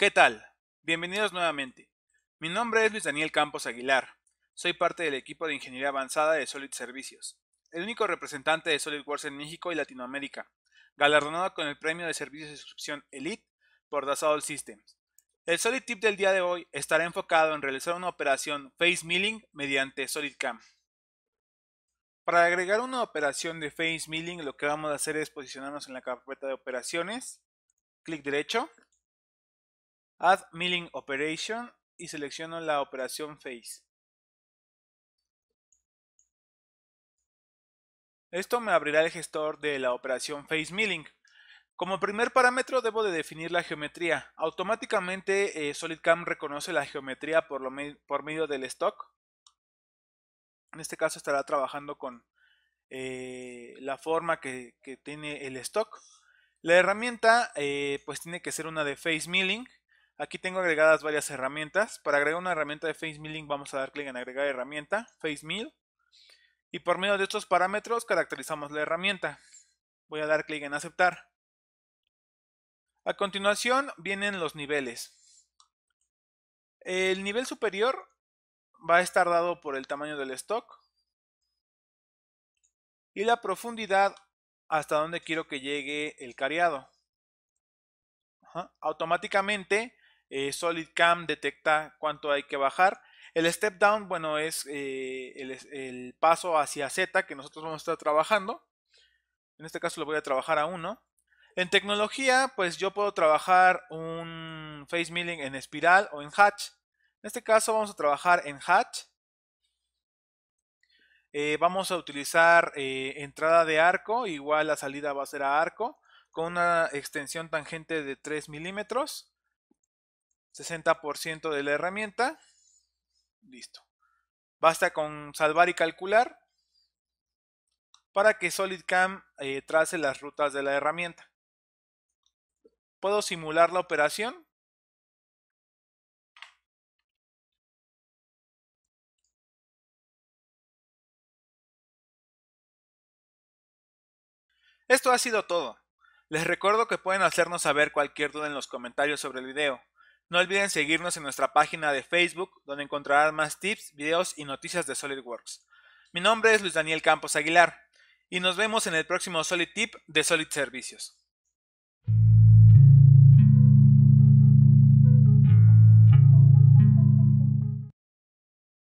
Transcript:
¿Qué tal? Bienvenidos nuevamente. Mi nombre es Luis Daniel Campos Aguilar. Soy parte del equipo de Ingeniería Avanzada de Solid Servicios, el único representante de SolidWorks en México y Latinoamérica, galardonado con el premio de Servicios de suscripción Elite por Dassault Systems. El Solid Tip del día de hoy estará enfocado en realizar una operación Face Milling mediante SolidCam. Para agregar una operación de Face Milling, lo que vamos a hacer es posicionarnos en la carpeta de operaciones, clic derecho, Add Milling Operation y selecciono la operación Face. Esto me abrirá el gestor de la operación Face Milling. Como primer parámetro debo de definir la geometría. Automáticamente eh, SolidCam reconoce la geometría por, medio del stock. En este caso estará trabajando con eh, la forma que, tiene el stock. La herramienta eh, pues tiene que ser una de Face Milling Aquí tengo agregadas varias herramientas. Para agregar una herramienta de face milling vamos a dar clic en agregar herramienta, face mill Y por medio de estos parámetros caracterizamos la herramienta. Voy a dar clic en aceptar. A continuación vienen los niveles. El nivel superior va a estar dado por el tamaño del stock. Y la profundidad hasta donde quiero que llegue el cariado. Automáticamente eh, solid SolidCam detecta cuánto hay que bajar. El step down, bueno, eh, es el, paso hacia Z que nosotros vamos a estar trabajando. En este caso lo voy a trabajar a 1. En tecnología, pues yo puedo trabajar un face milling en espiral o en hatch. En este caso vamos a trabajar en hatch. Eh, vamos a utilizar entrada de arco, igual la salida va a ser a arco, con una extensión tangente de 3 milímetros. 60% de la herramienta. Listo. Basta con salvar y calcular para que SolidCam eh, trace las rutas de la herramienta. Puedo simular la operación. Esto ha sido todo. Les recuerdo que pueden hacernos saber cualquier duda en los comentarios sobre el video. No olviden seguirnos en nuestra página de Facebook, donde encontrarán más tips, videos y noticias de SolidWorks. Mi nombre es Luis Daniel Campos Aguilar y nos vemos en el próximo Solid Tip de Solid Servicios.